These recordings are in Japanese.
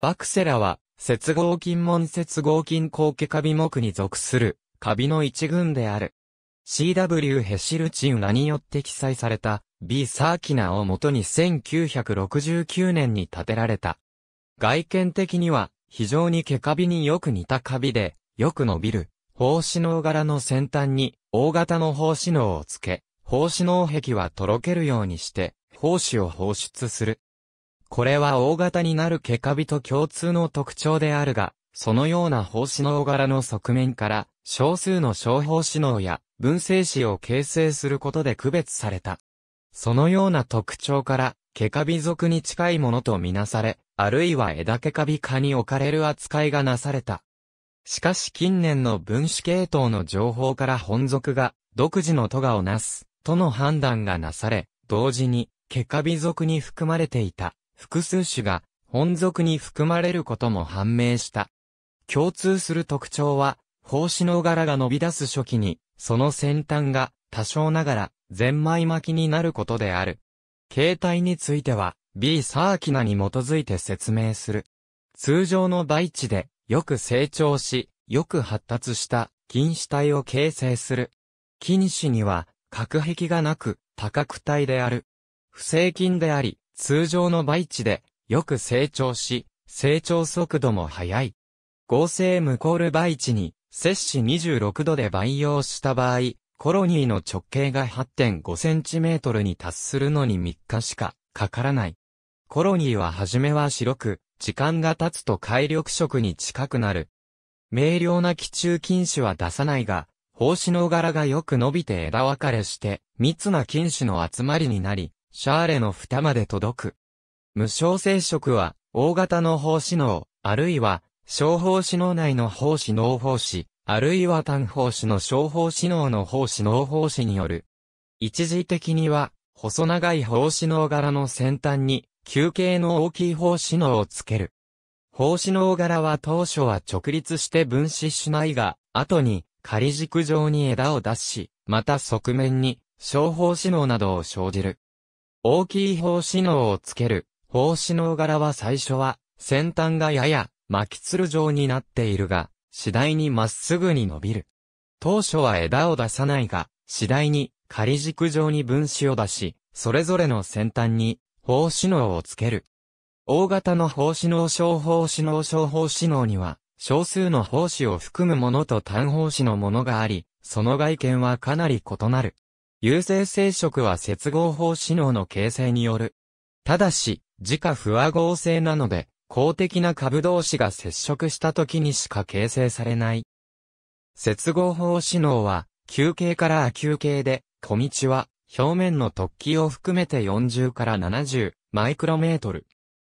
バクセラは、接合金門接合金高毛カビ目に属する、カビの一群である。CW ヘシルチウナによって記載された B サーキナをもとに1969年に建てられた。外見的には非常に毛カビによく似たカビで、よく伸びる、胞子の柄の先端に大型の胞子脳をつけ、胞子脳壁はとろけるようにして、胞子を放出する。これは大型になる毛カビと共通の特徴であるが、そのような胞子の柄の側面から、少数の小胞子脳や分生子を形成することで区別された。そのような特徴から、毛カビ属に近いものとみなされ、あるいは枝毛カビ科に置かれる扱いがなされた。しかし近年の分子系統の情報から本属が独自の都がをなす、との判断がなされ、同時に、毛カビ属に含まれていた複数種が本属に含まれることも判明した。共通する特徴は、胞子の柄が伸び出す初期に、その先端が多少ながらゼンマイ巻きになることである。形態については、B サーキナに基づいて説明する。通常の培地で、よく成長し、よく発達した菌糸体を形成する。菌糸には、核壁がなく、多角体である。不正菌であり、通常の倍値で、よく成長し、成長速度も速い。合成無コール倍値に、摂氏26度で培養した場合、コロニーの直径が 8.5cm に達するのに3日しかかからない。コロニーは初めは白く、時間が経つと海力色に近くなる。明瞭な気中菌種は出さないが、胞子の柄がよく伸びて枝分かれして、密な菌種の集まりになり、シャーレの蓋まで届く。無償生殖は、大型の胞子脳、あるいは、小胞子脳内の胞子脳胞子、あるいは単胞子の小胞子脳の胞子脳胞子による。一時的には、細長い胞子脳柄の先端に、球形の大きい胞子脳をつける。胞子脳柄は当初は直立して分子しないが、後に仮軸状に枝を出し、また側面に小胞子脳などを生じる。大きい方子脳をつける。方子脳柄は最初は、先端がやや巻きつる状になっているが、次第にまっすぐに伸びる。当初は枝を出さないが、次第に仮軸状に分子を出し、それぞれの先端に方子脳をつける。大型の方子脳小方子脳小方子脳には、少数の方子を含むものと単方子のものがあり、その外見はかなり異なる。有性生殖は接合法指能の形成による。ただし、自家不和合性なので、公的な株同士が接触した時にしか形成されない。接合法指能は、球形から亜球形で、小道は、表面の突起を含めて40から70マイクロメートル。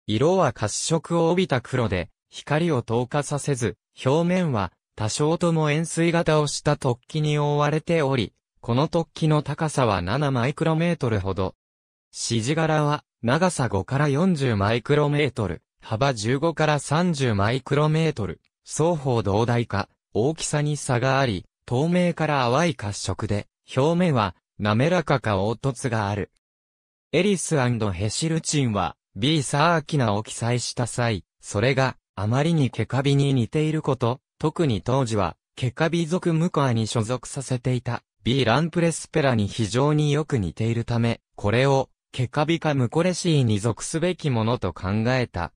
色は褐色を帯びた黒で、光を透過させず、表面は多少とも円錐型をした突起に覆われており、この突起の高さは7マイクロメートルほど。指示柄は、長さ5から40マイクロメートル、幅15から30マイクロメートル、双方同大か、大きさに差があり、透明から淡い褐色で、表面は、滑らかか凹凸がある。エリスヘシルチンは、B サーキナを記載した際、それが、あまりにケカビに似ていること、特に当時は、ケカビ族ムコアに所属させていた、B ランプレスペラに非常によく似ているため、これを、ケカビカムコレシーに属すべきものと考えた。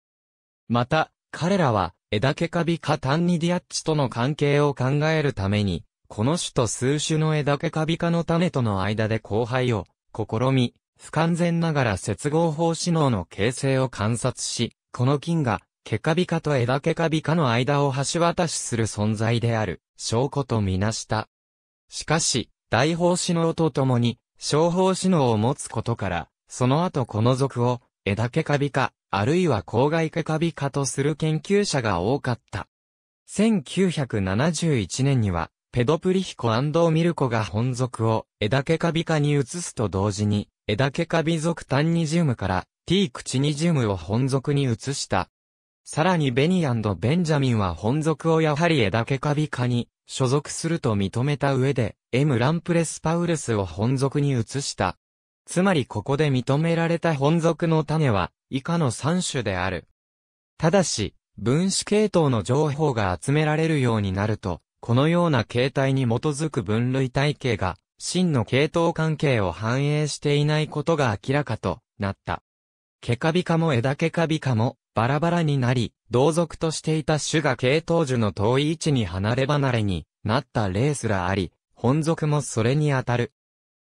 また、彼らは、枝ケカビカタンニディアッチとの関係を考えるために、この種と数種の枝ケカビカの種との間で交配を、試み、不完全ながら接合法指能の形成を観察し、この菌が、ケカビカと枝ケカビカの間を橋渡しする存在である、証拠とみなした。しかし、大法師能と共に、小法師能を持つことから、その後この属を、枝毛カビ科、あるいは郊外毛カビ科とする研究者が多かった。1971年には、ペドプリヒコミルコが本属を枝毛カビ科に移すと同時に、枝毛カビ属タンニジウムからティークチニジウムを本属に移した。さらにベニーベンジャミンは本属をやはり枝毛カビ科に所属すると認めた上で、M ランプレスパウルスを本属に移した。つまりここで認められた本属の種は、以下の3種である。ただし、分子系統の情報が集められるようになると、このような形態に基づく分類体系が、真の系統関係を反映していないことが明らかとなった。ケカビカも枝ケカビカもバラバラになり、同族としていた種が系統樹の遠い位置に離れ離れになった例すらあり、本族もそれに当たる。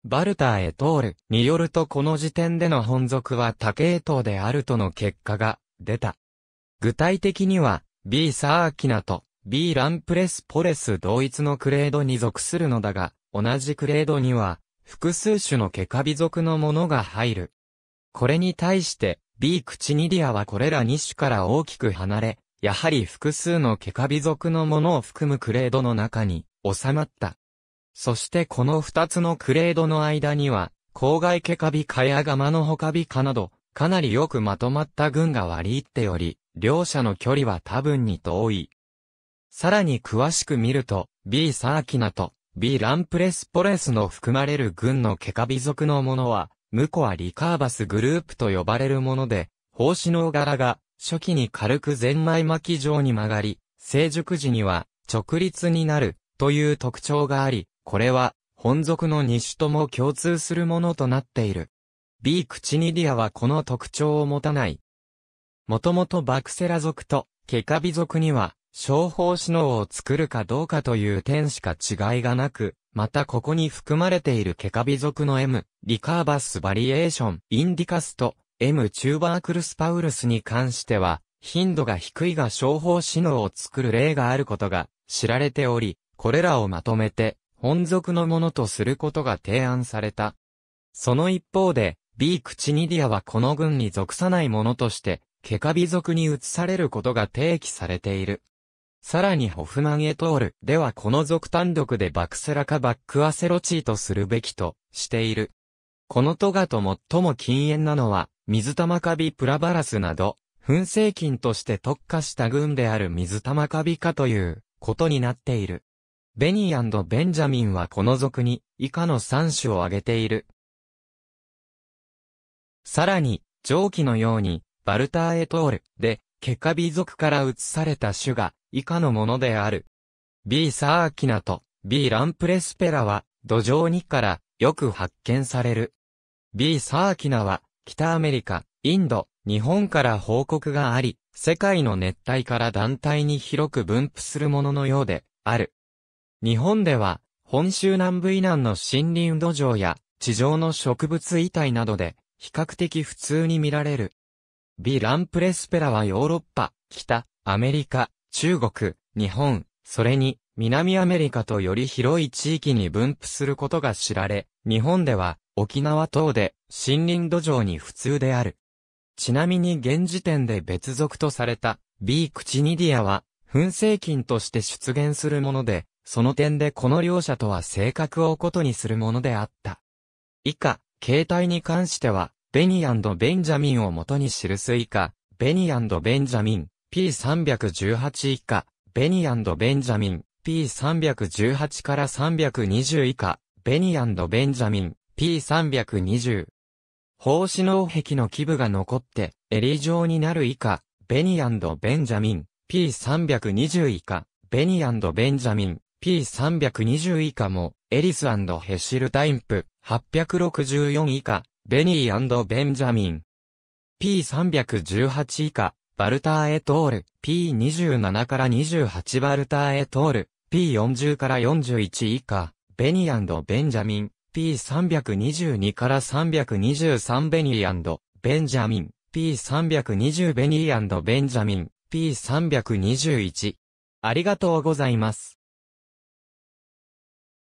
バルターへ通るによるとこの時点での本族は多系統であるとの結果が出た。具体的には B サーキナと B ランプレスポレス同一のクレードに属するのだが、同じクレードには複数種のケカビ属のものが入る。これに対して B クチニディアはこれら2種から大きく離れ、やはり複数のケカビ属のものを含むクレードの中に収まった。そしてこの2つのクレードの間には、郊外ケカビ科やガマのホカビ科など、かなりよくまとまった群が割り入っており、両者の距離は多分に遠い。さらに詳しく見ると、B サーキナと B ランプレスポレスの含まれる群のケカビ属のものは、婿はリカーバスグループと呼ばれるもので、胞子の柄が初期に軽くゼンマイ巻き状に曲がり、成熟時には直立になるという特徴があり、これは本属の2種とも共通するものとなっている。B クチニディアはこの特徴を持たない。もともとバクセラ属とケカビ属には商法指能を作るかどうかという点しか違いがなく、またここに含まれているケカビ属の M、リカーバスバリエーション、インディカスと M チューバークルスパウルスに関しては、頻度が低いが商法指能を作る例があることが知られており、これらをまとめて、本属のものとすることが提案された。その一方で、B クチニディアはこの群に属さないものとして、ケカビ属に移されることが提起されている。さらにホフマンエトールではこの属単独でバクセラかバックアセロチーとするべきとしている。このトガと最も禁煙なのは、水玉カビプラバラスなど、噴製菌として特化した群である水玉カビ科ということになっている。ベニーベンジャミンはこの属に以下の3種を挙げている。さらに、上記のように、バルターエトールで、ケカビ属から移された種が以下のものである。B サーキナと B ランプレスペラは土壌2からよく発見される。B サーキナは北アメリカ、インド、日本から報告があり、世界の熱帯から団体に広く分布するもののようである。日本では本州南部以南の森林土壌や地上の植物遺体などで比較的普通に見られる。B ランプレスペラはヨーロッパ、北、アメリカ、中国、日本、それに南アメリカとより広い地域に分布することが知られ、日本では沖縄等で森林土壌に普通である。ちなみに現時点で別属とされた B クチニディアは噴製菌として出現するもので、その点でこの両者とは性格を異にするものであった。以下、形態に関しては、ベニベンジャミンを元に記す以下、ベニベンジャミン、P318 以下、ベニーベンジャミン、P318 から320以下、ベニーベンジャミン、P320。放射能壁の基部が残って、エー状になる以下、ベニーベンジャミン、P320 以下、ベニーベンジャミン、P320 以下も、エリスヘシルタインプ、864以下、ベニーベンジャミン。P318 以下、バルターエトール、P27 から28バルターエトール、P40 から41以下、ベニーベンジャミン、P322 から323ベニーベンジャミン、P320 ベニーベンジャミン、P321。ありがとうございます。